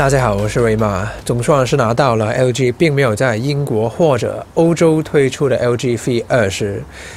大家好，我是瑞马，总算是拿到了 LG 并没有在英国或者欧洲推出的 LG V20，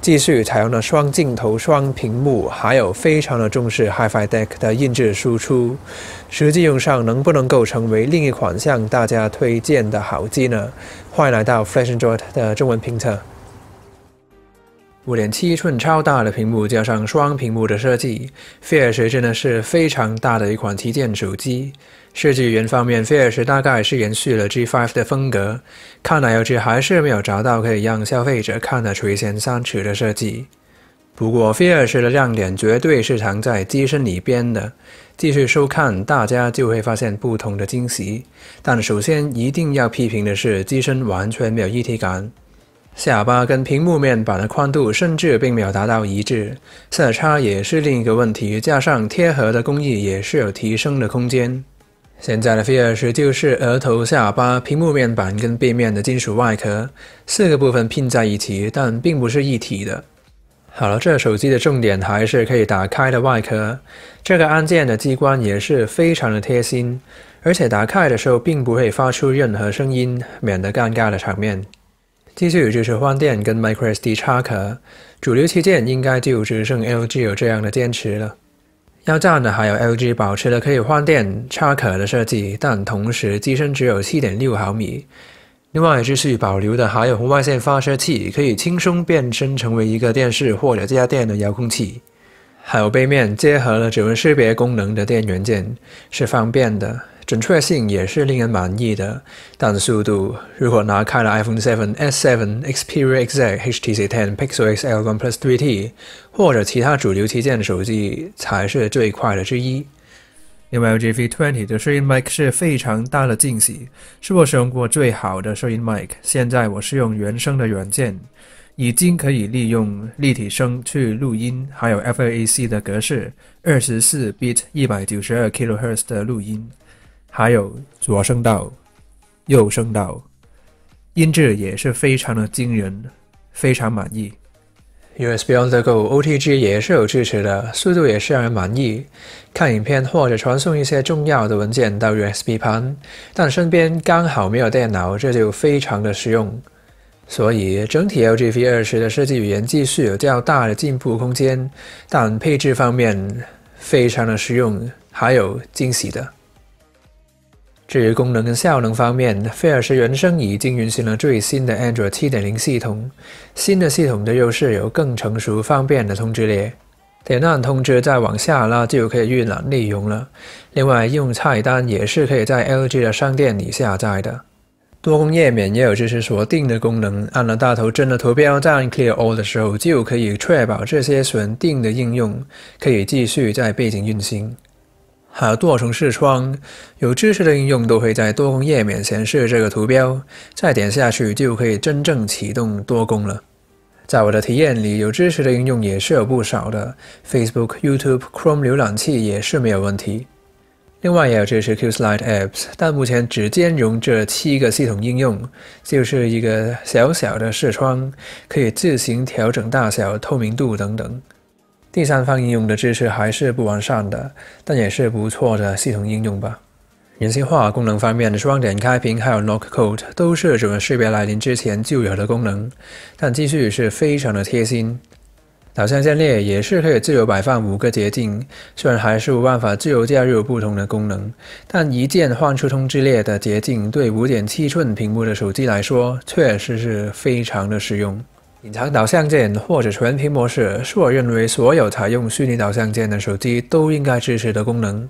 继续采用了双镜头、双屏幕，还有非常的重视 Hi-Fi d e c k 的音质输出。实际用上能不能够成为另一款向大家推荐的好机呢？欢迎来到 Flash Android 的中文评测。五点七寸超大的屏幕加上双屏幕的设计 f a i r 十真的是非常大的一款旗舰手机。设计语言方面 f a i r 十大概是延续了 G5 的风格，看来 LG 还是没有找到可以让消费者看得垂涎三尺的设计。不过 f a i r 十的亮点绝对是藏在机身里边的，继续收看，大家就会发现不同的惊喜。但首先一定要批评的是，机身完全没有一体感。下巴跟屏幕面板的宽度甚至并没有达到一致，色差也是另一个问题，加上贴合的工艺也是有提升的空间。现在的 f 二十就是额头、下巴、屏幕面板跟背面的金属外壳四个部分拼在一起，但并不是一体的。好了，这手机的重点还是可以打开的外壳，这个按键的机关也是非常的贴心，而且打开的时候并不会发出任何声音，免得尴尬的场面。继续支持换电跟 microSD 插卡，主流旗舰应该就只剩 LG 有这样的电池了。要赞的还有 LG 保持了可以换电插卡的设计，但同时机身只有7.6毫米。另外继续保留的还有红外线发射器，可以轻松变身成为一个电视或者家电的遥控器。还有背面结合了指纹识别功能的电源键，是方便的。准确性也是令人满意的，但速度，如果拿开了 iPhone 7、S7、Xperia x t HTC 10、Pixel XL、OnePlus 3T 或者其他主流旗舰手机，才是最快的之一。另外，LG V20 的收音麦克是非常大的惊喜，是我使用过最好的收音麦克。现在我是用原生的软件，已经可以利用立体声去录音，还有 f a c 的格式，二十四 bit 一百九十二 kHz 的录音。还有左声道、右声道，音质也是非常的惊人，非常满意。USB on the go OTG 也是有支持的，速度也是让人满意。看影片或者传送一些重要的文件到 USB 盘，但身边刚好没有电脑，这就非常的实用。所以整体 LG V 二十的设计语言继续有较大的进步空间，但配置方面非常的实用，还有惊喜的。至于功能跟效能方面，i 尔诗原生已经运行了最新的 Android 7.0系统。新的系统的优势有更成熟、方便的通知列，点按通知再往下拉就可以预览内容了。另外，应用菜单也是可以在 LG 的商店里下载的。多功页面也有支持锁定的功能，按了大头针的图标再 clear all 的时候，就可以确保这些锁定的应用可以继续在背景运行。还有多重视窗？有支持的应用都会在多功页面显示这个图标，再点下去就可以真正启动多功了。在我的体验里，有支持的应用也是有不少的，Facebook、YouTube、Chrome 浏览器也是没有问题。另外也有支持 QSlide Apps，但目前只兼容这七个系统应用，就是一个小小的视窗，可以自行调整大小、透明度等等。第三方应用的支持还是不完善的，但也是不错的系统应用吧。人性化功能方面，的双点开屏还有 Knock Code 都是指纹识别来临之前就有的功能，但继续是非常的贴心。导向键列也是可以自由摆放五个捷径，虽然还是无法自由加入不同的功能，但一键换出通知列的捷径对五点七寸屏幕的手机来说确实是非常的实用。隐藏导向键或者全屏模式，是我认为所有采用虚拟导向键的手机都应该支持的功能，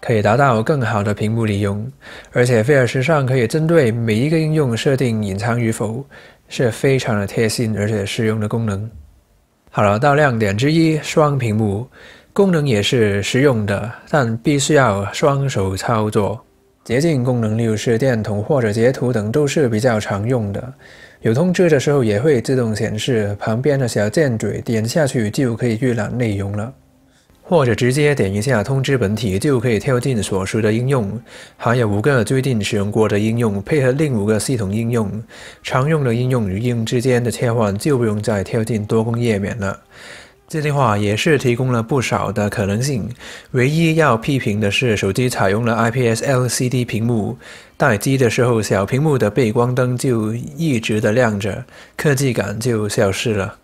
可以达到更好的屏幕利用，而且菲尔时尚可以针对每一个应用设定隐藏与否，是非常的贴心而且实用的功能。好了，到亮点之一，双屏幕功能也是实用的，但必须要双手操作。捷径功能，例如电筒或者截图等，都是比较常用的。有通知的时候，也会自动显示旁边的小箭嘴，点下去就可以预览内容了。或者直接点一下通知本体，就可以跳进所属的应用。还有五个最近使用过的应用，配合另五个系统应用，常用的应用与应用之间的切换，就不用再跳进多工页面了。这句话也是提供了不少的可能性。唯一要批评的是，手机采用了 IPS LCD 屏幕，待机的时候小屏幕的背光灯就一直的亮着，科技感就消失了。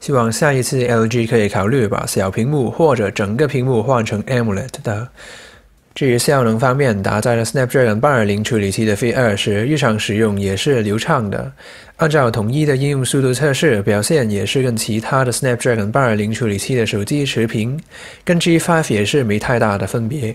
希望下一次 LG 可以考虑把小屏幕或者整个屏幕换成 AMOLED 的。至于效能方面，搭载了 Snapdragon 八二零处理器的 V 二，十，日常使用也是流畅的。按照统一的应用速度测试，表现也是跟其他的 Snapdragon 八二零处理器的手机持平，跟 G 五也是没太大的分别。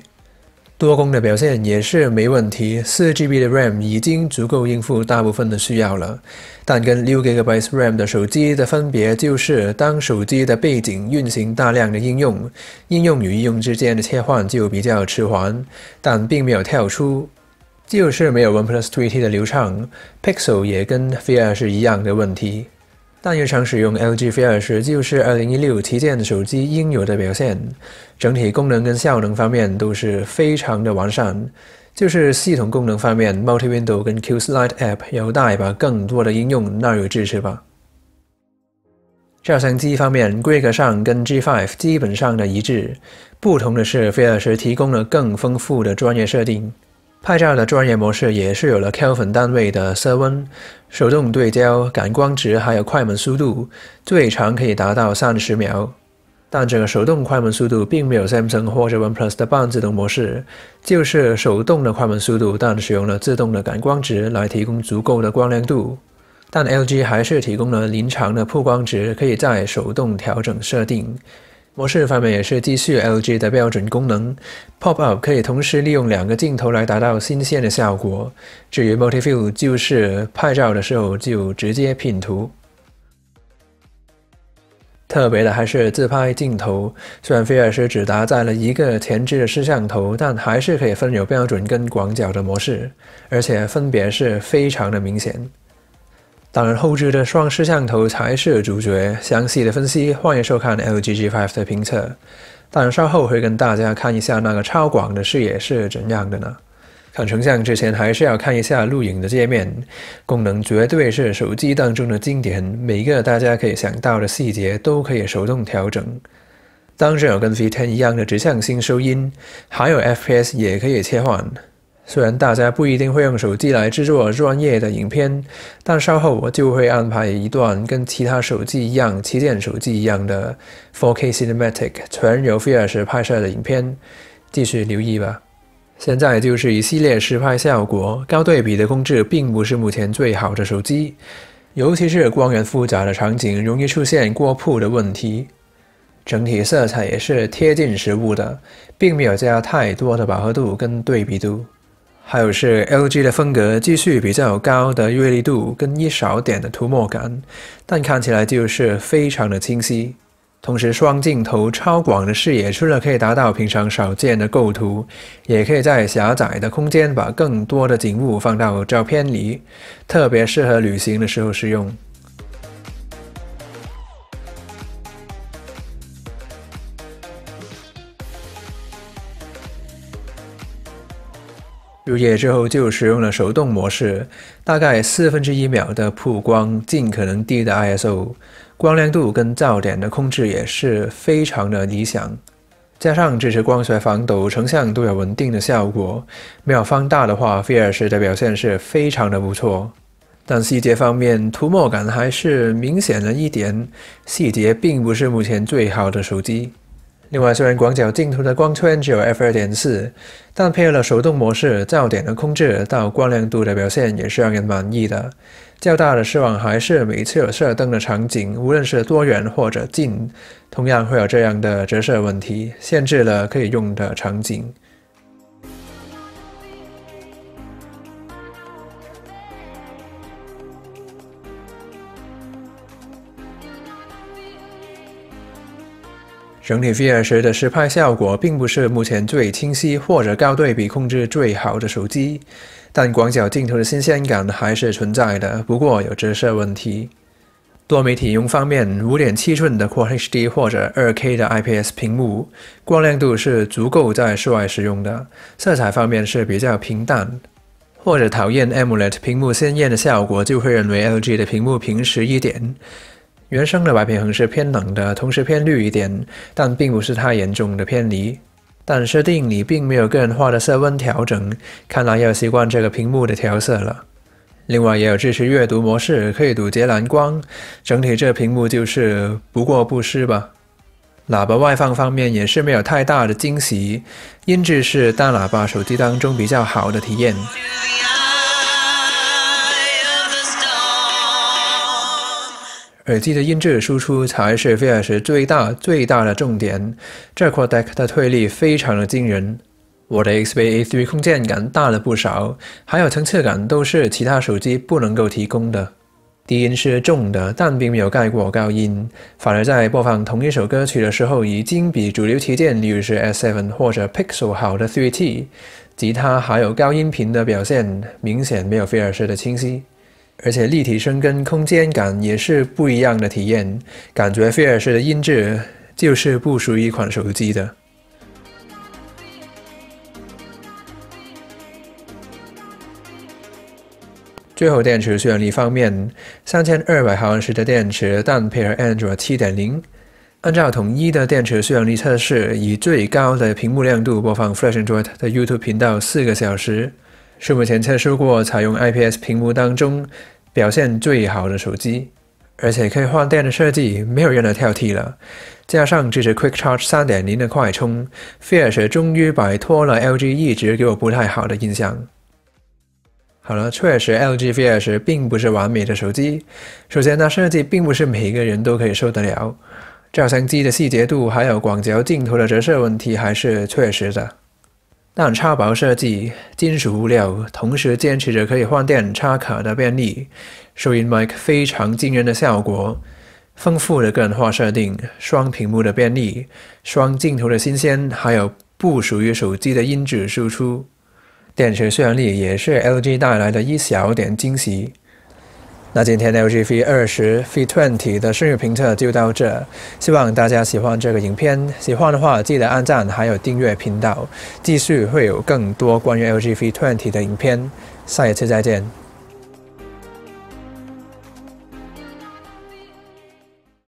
多功的表现也是没问题，4GB 的 RAM 已经足够应付大部分的需要了。但跟 6GB RAM 的手机的分别就是，当手机的背景运行大量的应用，应用与应用之间的切换就比较迟缓，但并没有跳出，就是没有 OnePlus 2T 的流畅。Pixel 也跟 f e r 是一样的问题。但日常使用 LG V20 就是2016旗舰手机应有的表现，整体功能跟效能方面都是非常的完善，就是系统功能方面，Multi Window 跟 QSlide App 有大把更多的应用纳入支持吧。照相机方面，规格上跟 G5 基本上的一致，不同的是 V20 提供了更丰富的专业设定。拍照的专业模式也是有了 Kelvin 单位的色温、手动对焦、感光值，还有快门速度，最长可以达到三十秒。但这个手动快门速度并没有 Samsung 或者 One Plus 的半自动模式，就是手动的快门速度，但使用了自动的感光值来提供足够的光亮度。但 LG 还是提供了临场的曝光值，可以在手动调整设定。模式方面也是继续 LG 的标准功能，Pop Up 可以同时利用两个镜头来达到新鲜的效果。至于 Multi View 就是拍照的时候就直接拼图。特别的还是自拍镜头，虽然菲尔斯只搭载了一个前置的摄像头，但还是可以分有标准跟广角的模式，而且分别是非常的明显。当然，后置的双摄像头才是主角。详细的分析，欢迎收看 LG G5 的评测。当然，稍后会跟大家看一下那个超广的视野是怎样的呢？看成像之前，还是要看一下录影的界面。功能绝对是手机当中的经典，每个大家可以想到的细节都可以手动调整。当然，有跟 V10 一样的指向性收音，还有 FPS 也可以切换。虽然大家不一定会用手机来制作专业的影片，但稍后我就会安排一段跟其他手机一样、旗舰手机一样的 4K Cinematic 全由 fis 拍摄的影片，继续留意吧。现在就是一系列实拍效果，高对比的控制并不是目前最好的手机，尤其是光源复杂的场景，容易出现过曝的问题。整体色彩也是贴近实物的，并没有加太多的饱和度跟对比度。还有是 LG 的风格，继续比较高的锐利度跟一少点的涂抹感，但看起来就是非常的清晰。同时双镜头超广的视野，除了可以达到平常少见的构图，也可以在狭窄的空间把更多的景物放到照片里，特别适合旅行的时候使用。入夜之后就使用了手动模式，大概四分之一秒的曝光，尽可能低的 ISO，光亮度跟噪点的控制也是非常的理想。加上支持光学防抖，成像都有稳定的效果。秒放大的话，菲尔士的表现是非常的不错，但细节方面，涂抹感还是明显了一点，细节并不是目前最好的手机。另外，虽然广角镜头的光圈只有 f2.4，但配合了手动模式，噪点的控制到光亮度的表现也是让人满意的。较大的失望还是每次有射灯的场景，无论是多远或者近，同样会有这样的折射问题，限制了可以用的场景。整体 V10 的实拍效果并不是目前最清晰或者高对比控制最好的手机，但广角镜头的新鲜感还是存在的，不过有折射问题。多媒体用方面，5.7寸的 Quad HD 或者 2K 的 IPS 屏幕，光亮度是足够在室外使用的，色彩方面是比较平淡，或者讨厌 AMOLED 屏幕鲜艳的效果，就会认为 LG 的屏幕平实一点。原生的白平衡是偏冷的，同时偏绿一点，但并不是太严重的偏离。但设定里并没有个人化的色温调整，看来要习惯这个屏幕的调色了。另外也有支持阅读模式，可以堵截蓝光。整体这屏幕就是不过不失吧。喇叭外放方面也是没有太大的惊喜，音质是大喇叭手机当中比较好的体验。耳机的音质输出才是 v 尔石最大最大的重点，这块 deck 的推力非常的惊人，我的 XBA3 空间感大了不少，还有层次感都是其他手机不能够提供的。低音是重的，但并没有盖过高音，反而在播放同一首歌曲的时候，已经比主流旗舰，例如是 S7 或者 Pixel 好的 3T，吉他还有高音频的表现明显没有飞尔石的清晰。而且立体声跟空间感也是不一样的体验，感觉飞尔士的音质就是不属于一款手机的。最后电池续航力方面，三千二百毫安时的电池，但配合 Android 七点零。按照统一的电池续航力测试，以最高的屏幕亮度播放《Fresh a n d r o i d 的 YouTube 频道四个小时。是目前测试过采用 IPS 屏幕当中表现最好的手机，而且可以换电的设计没有任何挑剔了，加上支持 Quick Charge 3.0的快充 f i e r c e 终于摆脱了 LG 一直给我不太好的印象。好了，确实 LG f e r c e 并不是完美的手机，首先它设计并不是每个人都可以受得了，照相机的细节度还有广角镜头的折射问题还是确实的。但超薄设计、金属物料，同时坚持着可以换电插卡的便利，收音麦非常惊人的效果，丰富的个人化设定、双屏幕的便利、双镜头的新鲜，还有不属于手机的音质输出，电池续航力也是 LG 带来的一小点惊喜。那今天 LG V 二十 V Twenty 的生日评测就到这，希望大家喜欢这个影片，喜欢的话记得按赞还有订阅频道，继续会有更多关于 LG V Twenty 的影片，下一次再见。